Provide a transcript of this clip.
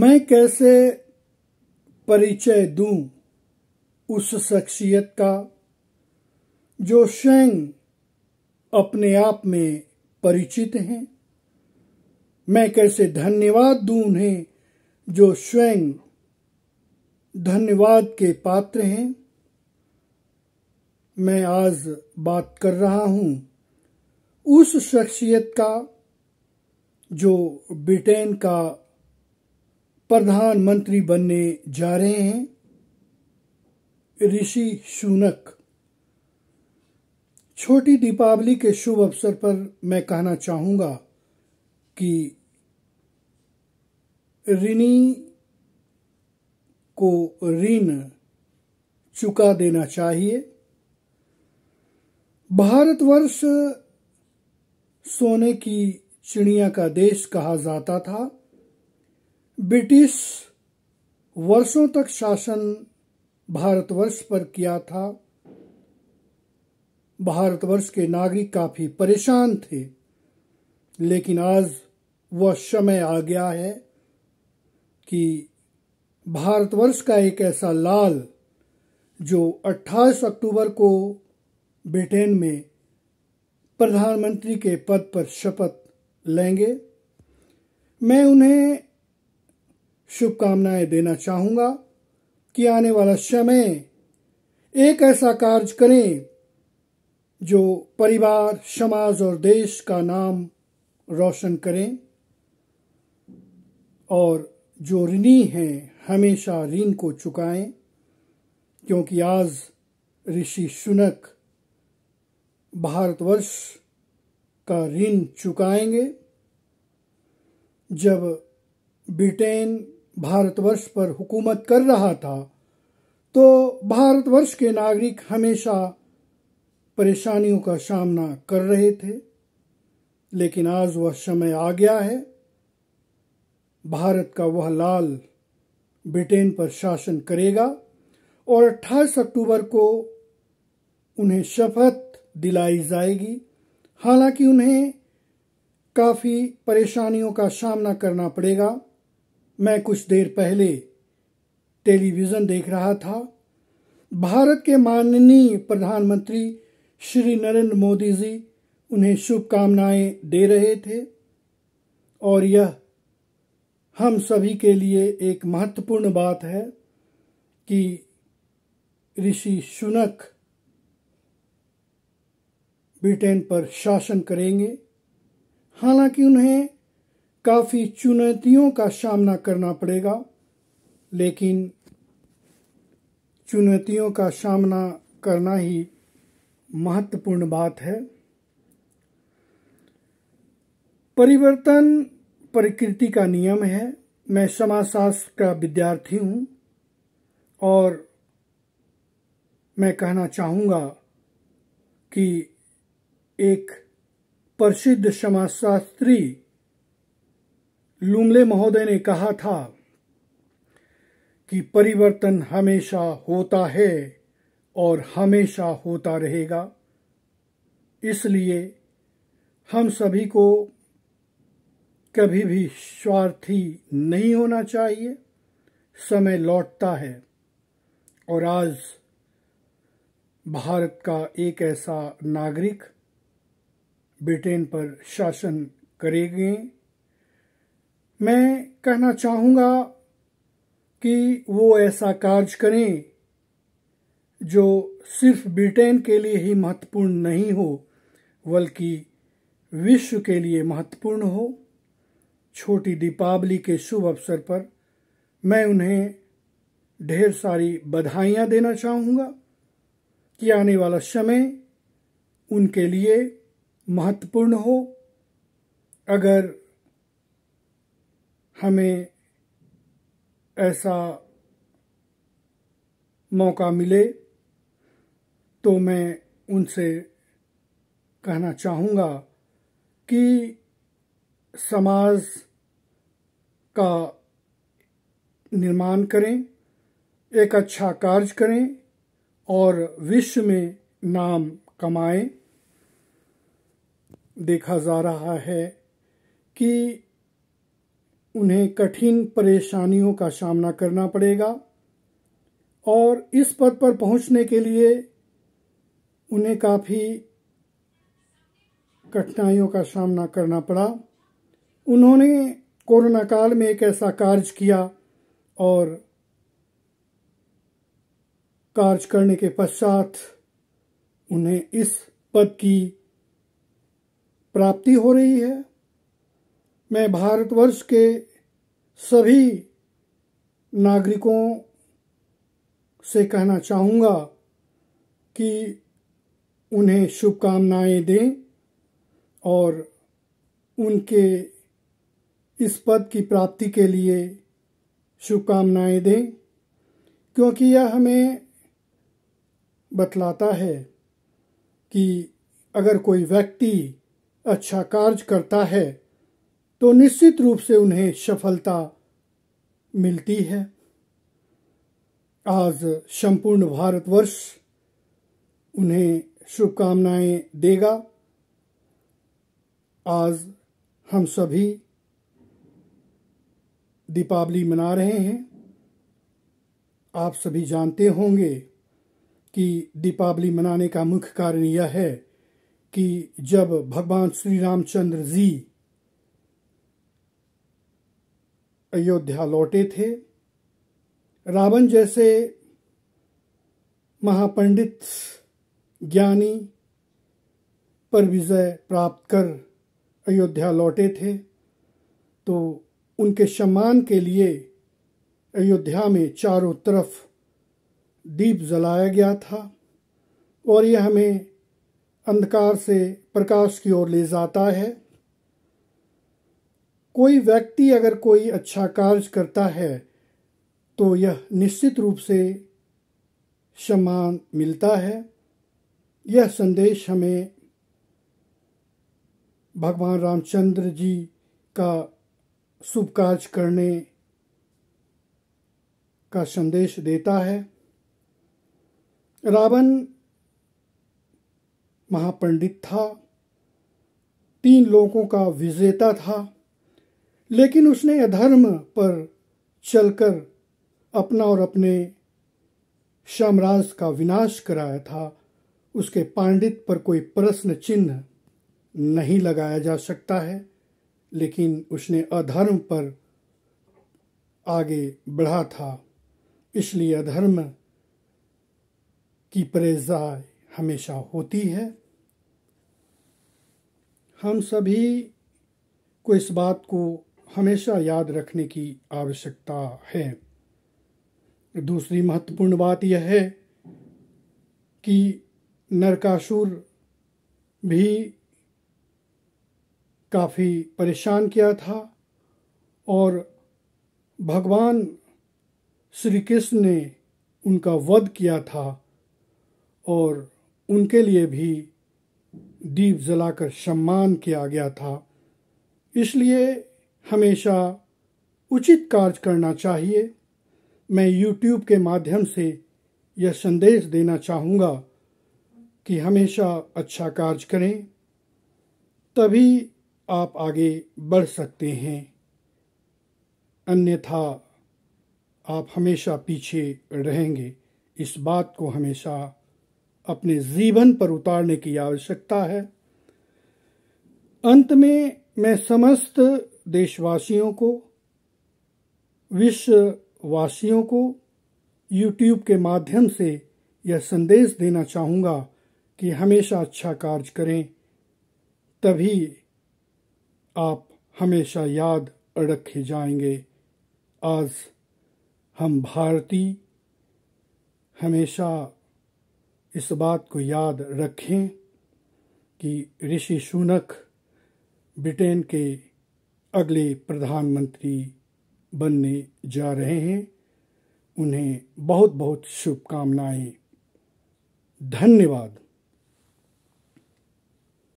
मैं कैसे परिचय दूं उस शख्सियत का जो स्वयं अपने आप में परिचित हैं मैं कैसे धन्यवाद दूं उन्हें जो स्वयं धन्यवाद के पात्र हैं मैं आज बात कर रहा हूं उस शख्सियत का जो ब्रिटेन का प्रधानमंत्री बनने जा रहे हैं ऋषि सुनक छोटी दीपावली के शुभ अवसर पर मैं कहना चाहूंगा कि ऋणी को ऋण चुका देना चाहिए भारतवर्ष सोने की चिड़िया का देश कहा जाता था ब्रिटिश वर्षों तक शासन भारतवर्ष पर किया था भारतवर्ष के नागरिक काफी परेशान थे लेकिन आज वह समय आ गया है कि भारतवर्ष का एक ऐसा लाल जो 28 अक्टूबर को ब्रिटेन में प्रधानमंत्री के पद पर शपथ लेंगे मैं उन्हें शुभकामनाएं देना चाहूंगा कि आने वाला समय एक ऐसा कार्य करें जो परिवार समाज और देश का नाम रोशन करें और जो ऋणी हैं हमेशा ऋण को चुकाएं क्योंकि आज ऋषि सुनक भारतवर्ष का ऋण चुकाएंगे जब ब्रिटेन भारतवर्ष पर हुकूमत कर रहा था तो भारतवर्ष के नागरिक हमेशा परेशानियों का सामना कर रहे थे लेकिन आज वह समय आ गया है भारत का वह लाल ब्रिटेन पर शासन करेगा और 28 अक्टूबर को उन्हें शपथ दिलाई जाएगी हालांकि उन्हें काफ़ी परेशानियों का सामना करना पड़ेगा मैं कुछ देर पहले टेलीविज़न देख रहा था भारत के माननीय प्रधानमंत्री श्री नरेंद्र मोदी जी उन्हें शुभकामनाएं दे रहे थे और यह हम सभी के लिए एक महत्वपूर्ण बात है कि ऋषि शुनक ब्रिटेन पर शासन करेंगे हालांकि उन्हें काफ़ी चुनौतियों का सामना करना पड़ेगा लेकिन चुनौतियों का सामना करना ही महत्वपूर्ण बात है परिवर्तन प्रकृति का नियम है मैं समाजशास्त्र का विद्यार्थी हूं और मैं कहना चाहूंगा कि एक प्रसिद्ध समाजशास्त्री लुमले महोदय ने कहा था कि परिवर्तन हमेशा होता है और हमेशा होता रहेगा इसलिए हम सभी को कभी भी स्वार्थी नहीं होना चाहिए समय लौटता है और आज भारत का एक ऐसा नागरिक ब्रिटेन पर शासन करेंगे मैं कहना चाहूंगा कि वो ऐसा कार्य करें जो सिर्फ ब्रिटेन के लिए ही महत्वपूर्ण नहीं हो बल्कि विश्व के लिए महत्वपूर्ण हो छोटी दीपावली के शुभ अवसर पर मैं उन्हें ढेर सारी बधाइयाँ देना चाहूँगा कि आने वाला समय उनके लिए महत्वपूर्ण हो अगर हमें ऐसा मौका मिले तो मैं उनसे कहना चाहूँगा कि समाज का निर्माण करें एक अच्छा कार्य करें और विश्व में नाम कमाएं देखा जा रहा है कि उन्हें कठिन परेशानियों का सामना करना पड़ेगा और इस पद पर पहुंचने के लिए उन्हें काफ़ी कठिनाइयों का सामना करना पड़ा उन्होंने कोरोना काल में एक ऐसा कार्य किया और कार्य करने के पश्चात उन्हें इस पद की प्राप्ति हो रही है मैं भारतवर्ष के सभी नागरिकों से कहना चाहूँगा कि उन्हें शुभकामनाएं दें और उनके इस पद की प्राप्ति के लिए शुभकामनाएं दें क्योंकि यह हमें बतलाता है कि अगर कोई व्यक्ति अच्छा कार्य करता है तो निश्चित रूप से उन्हें सफलता मिलती है आज संपूर्ण भारतवर्ष उन्हें शुभकामनाएं देगा आज हम सभी दीपावली मना रहे हैं आप सभी जानते होंगे कि दीपावली मनाने का मुख्य कारण यह है कि जब भगवान श्री रामचंद्र जी अयोध्या लौटे थे रावण जैसे महापंडित ज्ञानी पर विजय प्राप्त कर अयोध्या लौटे थे तो उनके सम्मान के लिए अयोध्या में चारों तरफ दीप जलाया गया था और यह हमें अंधकार से प्रकाश की ओर ले जाता है कोई व्यक्ति अगर कोई अच्छा कार्य करता है तो यह निश्चित रूप से सम्मान मिलता है यह संदेश हमें भगवान रामचंद्र जी का शुभ कार्य करने का संदेश देता है रावण महापंडित था तीन लोगों का विजेता था लेकिन उसने अधर्म पर चलकर अपना और अपने साम्राज्य का विनाश कराया था उसके पांडित पर कोई प्रश्न चिन्ह नहीं लगाया जा सकता है लेकिन उसने अधर्म पर आगे बढ़ा था इसलिए अधर्म की प्रेजा हमेशा होती है हम सभी को इस बात को हमेशा याद रखने की आवश्यकता है दूसरी महत्वपूर्ण बात यह है कि नरकासुर भी काफ़ी परेशान किया था और भगवान श्री कृष्ण ने उनका वध किया था और उनके लिए भी दीप जलाकर सम्मान किया गया था इसलिए हमेशा उचित कार्य करना चाहिए मैं YouTube के माध्यम से यह संदेश देना चाहूँगा कि हमेशा अच्छा कार्य करें तभी आप आगे बढ़ सकते हैं अन्यथा आप हमेशा पीछे रहेंगे इस बात को हमेशा अपने जीवन पर उतारने की आवश्यकता है अंत में मैं समस्त देशवासियों को विश्ववासियों को यूट्यूब के माध्यम से यह संदेश देना चाहूँगा कि हमेशा अच्छा कार्य करें तभी आप हमेशा याद रखे जाएंगे आज हम भारतीय हमेशा इस बात को याद रखें कि ऋषि सुनक ब्रिटेन के अगले प्रधानमंत्री बनने जा रहे हैं उन्हें बहुत बहुत शुभकामनाएं धन्यवाद